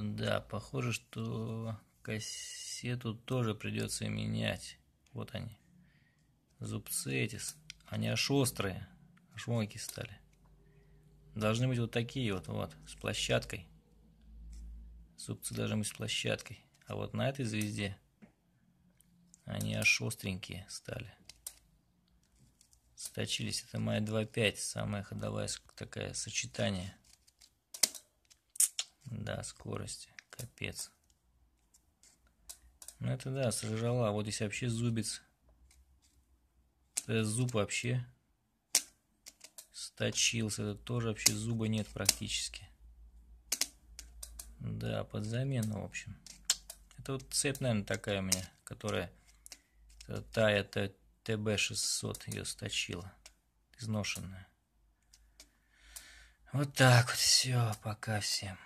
Да, похоже, что кассету тоже придется менять. Вот они. Зубцы эти. Они аж острые. Аж мойки стали. Должны быть вот такие вот, вот, с площадкой. Зубцы должны быть с площадкой. А вот на этой звезде они аж остренькие стали. Сточились. Это моя 2.5, самая ходовая такая сочетание. Да, скорости. Капец. Ну это да, сожрала. Вот если вообще зубец. Это зуб вообще сточился. Это тоже вообще зуба нет практически. Да, под замену, в общем. Это вот цепь, наверное, такая у меня, которая это та, это ТБ-600 ее сточила. Изношенная. Вот так вот все. Пока всем.